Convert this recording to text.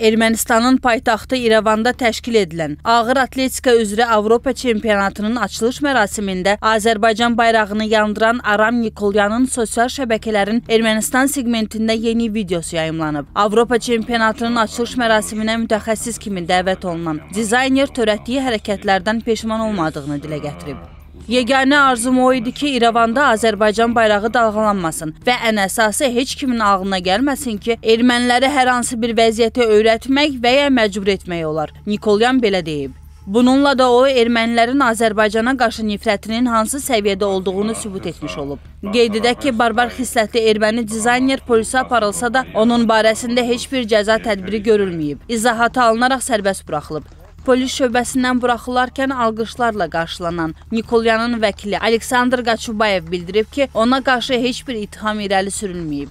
Ermənistanın paytaxtı İrəvanda təşkil edilən ağır atletika üzrə Avropa çempionatının açılış mərasimində Azərbaycan bayrağını yandıran Aram Nikolyanın sosial şəbəkələrin Ermənistan segmentində yeni videosu yayımlanıb. Avropa çempionatının açılış mərasiminə mütəxəssis kimi dəvət olunan dizayner törətdiyi hərəkətlərdən peşman olmadığını dilə gətirib. Yeganə arzum o idi ki, İrəvanda Azərbaycan bayrağı dalğalanmasın və ən əsası heç kimin ağlına gəlməsin ki, erməniləri hər hansı bir vəziyyətə öyrətmək və ya məcbur etmək olar. Nikolyan belə deyib. Bununla da o, ermənilərin Azərbaycana qarşı nifrətinin hansı səviyyədə olduğunu sübut etmiş olub. Qeyd edək ki, barbar xislətli erməni dizayner polisə aparılsa da, onun barəsində heç bir cəza tədbiri görülməyib. İzahatı alınaraq sərbəst buraxılıb. Polis şöbəsindən buraxılarkən alqışlarla qarşılanan Nikolyanın vəkili Aleksandr Qaçubayev bildirib ki, ona qarşı heç bir ittiham irəli sürülməyib.